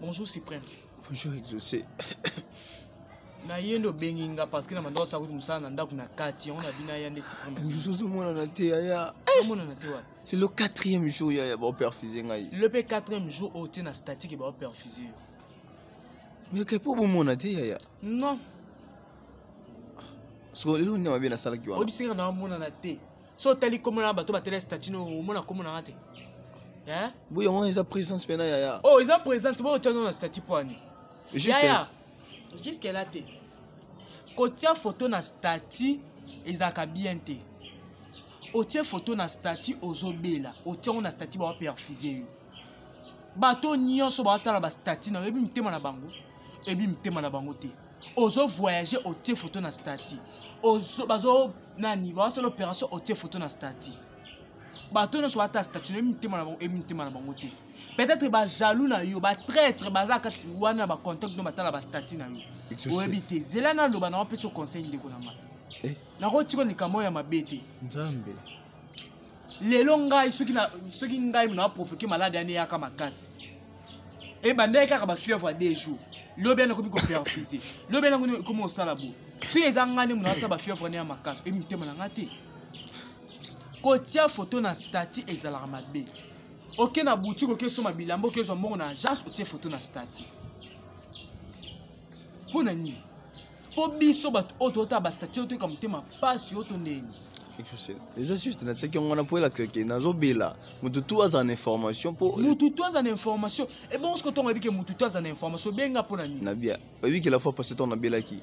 bonjour supreme bonjour exaucé nayende obengi nga parceke na mandako asakuti mosala na ndako na kati yango na bino aya nde supreme ozomonana te aya omonana eh, te wapi lelo quatrième jour yaya baoperfuse ngai lelo mpe quatrième jour oyo oh, te na statique baoperfuse yo meke mpo bomona te yaya non soko lelo nde mabe nasalaki wana obisinga na bamonana te so otali komona bato batela statut no omona komonanga te mbu yango eza présence mpena yaya o oh, eza présence mpo otiango na statu poani yaya juske la te kotia foto na stati ezalaka bien te otie foto na stati ozobela otiango na stati bawaperfuse yo bato nyonso baotala bastati na yo ebi mitema na bango ebi mitema na bango te ozovoyage otie foto na stati bazo nani bawasala opération otie foto na stati bato nyonso bata statue na emitema na bango emitema na bango te peut-être bajalou na yo batraître baza kati wana bacontact no batala bastatue na yo oyebi te zela na loba na wapesa conseil ndeko na ma eh? nakotika likambo ya mabe te nzambe lelo ngai soki ngai na waprovoke malade yane eyaka makasi eyeba eh, nde kaka bafievre deux jours lobi yana ekomi koperfise lobi yana ekomi kosala bo soki eza ngai nde mona asala bafievre ne ya makasi emitema na ngai te kotia foto na stati ezalaka mabe oke na boutique okesoma bilamba okezwa mbongo na agence otie foto na stati mpo na nini mpo biso bato oyo tootala bastatue oyo toyeka motema mpasi oyo tondeni eza juste natiaki yango wana mpo elakake nazobela motu tu aza na information mpo eh. motu tu aza na information ebongo eh, soki otongo oyebike motu tu aza na information obenga mpo na nini na bia oyebikela fois pase ntongo nabelaki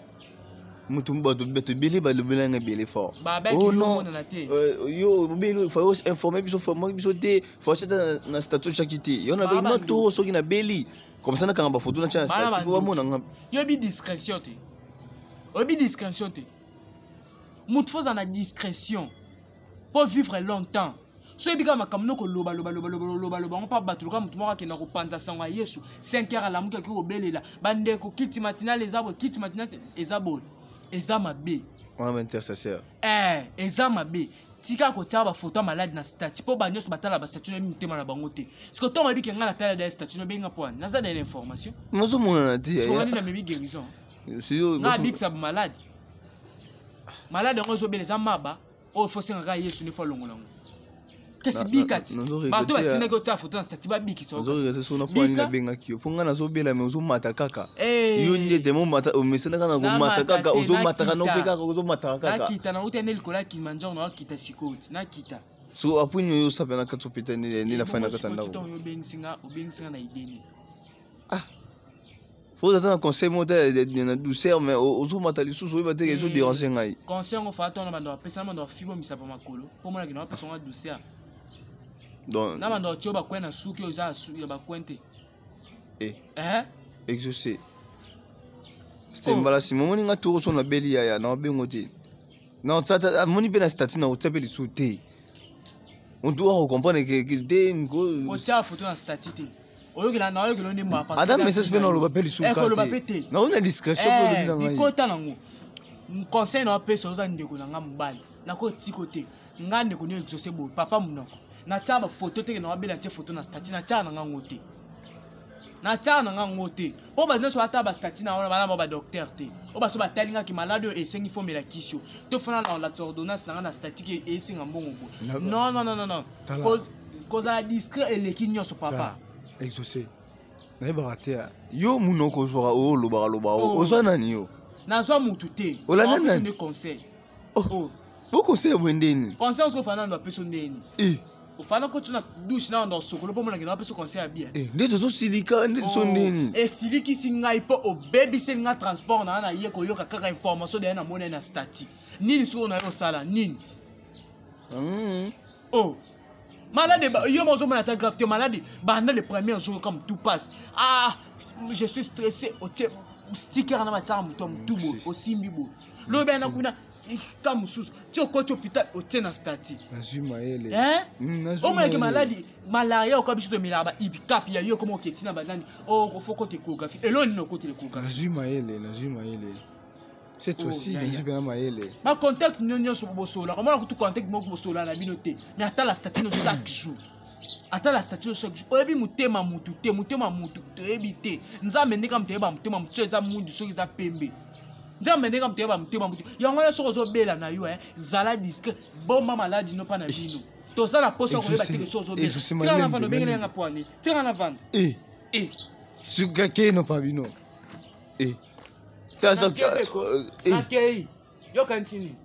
mutu bato bato ebele balobeli nanga ebele fort oh non euh, yo obeli fa yo informe biso formaki biso te fa tiata na statut tiaki te yo nabeli no to soki nabeli comme ça nakanga bafoto natia na statut wamonanga yoyebi discrétion te oyebi discrétion te mutu fozala na discrétion mpo vivre longtemps so oyebi kaka makambo noko lobalobalobalobalobalobaloba yango mpa bato loka motu moko akenda kopanza sango ya yesu 5 heure alamuki akoki kobelela bandeko kiti matinale eza boye kiti matinale eza boye eza mabe wana intercesseur eh, eza mabe tika kotia bafoto ya malade na stati mpo banyonso batala bastatue noyebi mitema na bango te siko ntongo ayebiki nga natala da statue nobenga mpo wana naza dala information mozomonana tesikongani eh. namemi guérison nga abikisa bamalade malade yango ezobela eza maba oyo fosengaka yesu ne fo alongolango kasi bika ti bato batindaki otala foto na sati babikisabengaki yo mpo ngai nazobela me ozomata kaka yo ndete omesanaka na komata kaka ozomataka no mpe kaka ozomataka kakanakita nauti ane likolo ya kimanjaro nakokita sikoyo ti nakita so apres ni oyo osapenaka ti opeta nde na fai na kati ya ndakoyobengisinga na idene ah faut ata na conseil mo te na douceur mais ozomata lisusu oyeba teke ezoderange ngai conseil yango faa tona bando bapesa bando bafibomisaka makolo mpo monaki na bapesa ngo na douceur na bandoko tio bakwin na suki oyo eza ya bakwin te eh. eh? exaucé c'était oh. mbala nsima omoni nga toko so nabeli yaya na mabengo te amoni mpe na stati na kotia mpe lisusu te otu akocomprendre kotia foto na stati te ata message mpe naloba mpe lisusunaoi eh, na discrétionbikota nango conseil na wapesa oza ndeko na nga mobali nakotika te nga ndeko ni exaucé boye papa monoko natyaka bafoto teke na wabela tie foto na stati natyaka na ngango te natyaka na ngango te mpo bato nyonso batala bastati na wana bana bao badokter te oyo baso batali ngaki malade oyo esengi fomela kisio to fana lati ordonnance na e nga na statike esenga mbongo boye non non non non kozala discret eleki nyonso papa exaucé nayebaka te yo munoko ozwaka oyo olobaka lobaka oh. ozwa nani yo nazwa motu te olanda nani conseil po oh. oh. conseil ya bwe ndeni conseil ozokofa nando apeso ndeni eh. ofanda kotina dushe na wanda osokolo mpo monakenda apesa conseil ya bien eh, nde tozosilika nde toso oh, ndeni esilikisi eh, ngai mpo obebiseli nga transport na nga na ye koyoka kaka information de ye na moni ye na stati nini sikoyo na ye osala nini hmm. o oh, malade yo ma ozomona ata grave te malade banda le premier jour comme tout passe ah je suis stressé otie sticker na batiaka moto ya motu boye osimbi boye lobi ana kuna ka mosusu ti okoti hôpital otie na stati hmm, omoneke maladi malaria okoya biso tomelaka ba ibikap ya yo oh, okoma oke ntina balandi ofokota échographie elo nini okotela échographie cette fois-ci nazwi mpena mayele bacontacte nino nyonso bosola komona kutu contacte moko bosola na bino te mais ata la statino chaque jour ata la statino chaque jour oyebi motema motu te motema motu toyebi te nzambe ndeka moto oyeba motema motu eza mundu soki eza pembe nzambe ndenge muteyeba motema mutu yango wana soki ozobela na yo zala discret bomba maladi no mpa na eh, bino tozala mposa koyeba teke so ozobela tika eh. eh. na vanda obengeli yanga poani tika na vanda e sukakei no mpa bino e nakei yokanitini